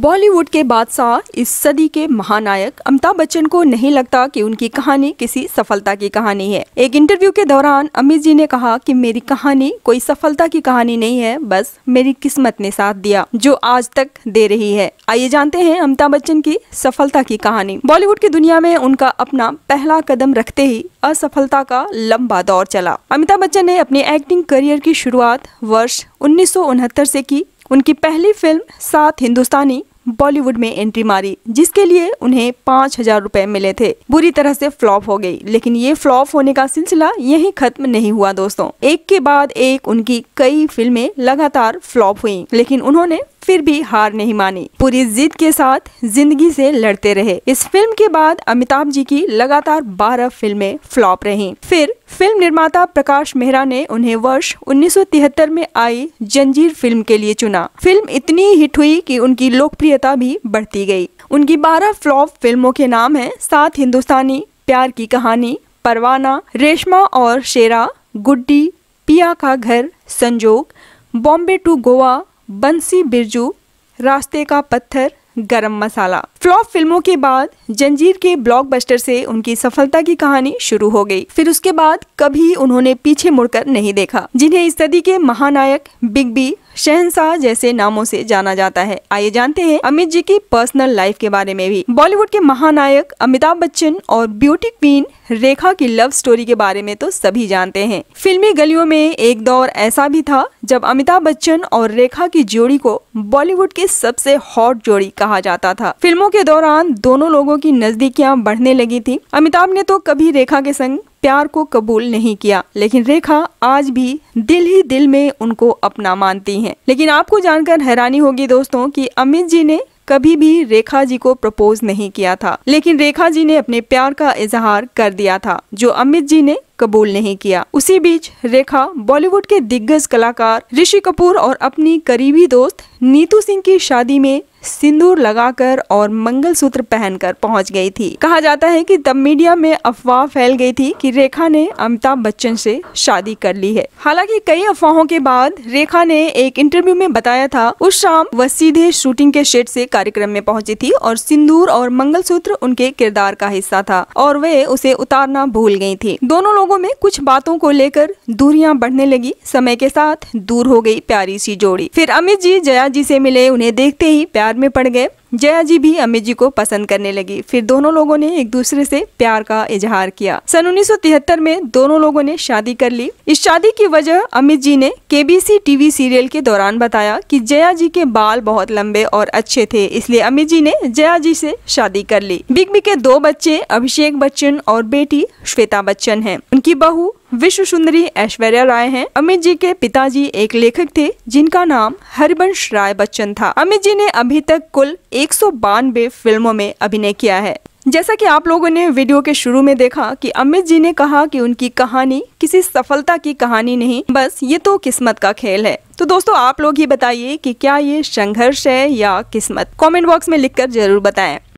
बॉलीवुड के बादशाह इस सदी के महानायक अमिताभ बच्चन को नहीं लगता कि उनकी कहानी किसी सफलता की कहानी है एक इंटरव्यू के दौरान अमित जी ने कहा कि मेरी कहानी कोई सफलता की कहानी नहीं है बस मेरी किस्मत ने साथ दिया जो आज तक दे रही है आइए जानते हैं अमिताभ बच्चन की सफलता की कहानी बॉलीवुड की दुनिया में उनका अपना पहला कदम रखते ही असफलता का लंबा दौर चला अमिताभ बच्चन ने अपने एक्टिंग करियर की शुरुआत वर्ष उन्नीस से की उनकी पहली फिल्म सात हिंदुस्तानी बॉलीवुड में एंट्री मारी जिसके लिए उन्हें पाँच हजार रूपए मिले थे बुरी तरह से फ्लॉप हो गई लेकिन ये फ्लॉप होने का सिलसिला यही खत्म नहीं हुआ दोस्तों एक के बाद एक उनकी कई फिल्में लगातार फ्लॉप हुई लेकिन उन्होंने फिर भी हार नहीं मानी पूरी जिद के साथ जिंदगी से लड़ते रहे इस फिल्म के बाद अमिताभ जी की लगातार 12 फिल्में फ्लॉप रहीं। फिर फिल्म निर्माता प्रकाश मेहरा ने उन्हें वर्ष 1973 में आई जंजीर फिल्म के लिए चुना फिल्म इतनी हिट हुई कि उनकी लोकप्रियता भी बढ़ती गई उनकी 12 फ्लॉप फिल्मों के नाम है सात हिंदुस्तानी प्यार की कहानी परवाना रेशमा और शेरा गुड्डी पिया का घर संजोग बॉम्बे टू गोवा बंसी बिरजू रास्ते का पत्थर गरम मसाला फ्लॉप फिल्मों के बाद जंजीर के ब्लॉकबस्टर से उनकी सफलता की कहानी शुरू हो गई फिर उसके बाद कभी उन्होंने पीछे मुड़कर नहीं देखा जिन्हें इस सदी के महानायक बिग बी शहनशाह जैसे नामों से जाना जाता है आइए जानते हैं अमित जी की पर्सनल लाइफ के बारे में भी बॉलीवुड के महानायक अमिताभ बच्चन और ब्यूटी क्वीन रेखा की लव स्टोरी के बारे में तो सभी जानते हैं फिल्मी गलियों में एक दौर ऐसा भी था जब अमिताभ बच्चन और रेखा की जोड़ी को बॉलीवुड की सबसे हॉट जोड़ी कहा जाता था फिल्मों के दौरान दोनों लोगों की नजदीकियां बढ़ने लगी थी अमिताभ ने तो कभी रेखा के संग प्यार को कबूल नहीं किया लेकिन रेखा आज भी दिल ही दिल में उनको अपना मानती हैं लेकिन आपको जानकर हैरानी होगी दोस्तों कि अमित जी ने कभी भी रेखा जी को प्रपोज नहीं किया था लेकिन रेखा जी ने अपने प्यार का इजहार कर दिया था जो अमित जी ने कबूल नहीं किया उसी बीच रेखा बॉलीवुड के दिग्गज कलाकार ऋषि कपूर और अपनी करीबी दोस्त नीतू सिंह की शादी में सिंदूर लगाकर और मंगलसूत्र पहनकर पहुंच गई थी कहा जाता है कि तब मीडिया में अफवाह फैल गई थी कि रेखा ने अमिताभ बच्चन से शादी कर ली है हालांकि कई अफवाहों के बाद रेखा ने एक इंटरव्यू में बताया था उस शाम वह सीधे शूटिंग के शेड से कार्यक्रम में पहुंची थी और सिंदूर और मंगलसूत्र उनके किरदार का हिस्सा था और वे उसे उतारना भूल गयी थी दोनों लोग लोगों में कुछ बातों को लेकर दूरियां बढ़ने लगी समय के साथ दूर हो गई प्यारी सी जोड़ी फिर अमित जी जया जी से मिले उन्हें देखते ही प्यार में पड़ गए जया जी भी अमित जी को पसंद करने लगी फिर दोनों लोगों ने एक दूसरे से प्यार का इजहार किया सन 1973 में दोनों लोगों ने शादी कर ली इस शादी की वजह अमित जी ने केबीसी टीवी सीरियल के दौरान बताया कि जया जी के बाल बहुत लंबे और अच्छे थे इसलिए अमित जी ने जया जी से शादी कर ली बिग बी के दो बच्चे अभिषेक बच्चन और बेटी श्वेता बच्चन है उनकी बहू विश्व सुंदरी ऐश्वर्या राय हैं अमित जी के पिताजी एक लेखक थे जिनका नाम हरिवंश राय बच्चन था अमित जी ने अभी तक कुल एक फिल्मों में अभिनय किया है जैसा कि आप लोगों ने वीडियो के शुरू में देखा कि अमित जी ने कहा कि उनकी कहानी किसी सफलता की कहानी नहीं बस ये तो किस्मत का खेल है तो दोस्तों आप लोग ही बताइए कि क्या ये संघर्ष है या किस्मत कमेंट बॉक्स में लिखकर जरूर बताएं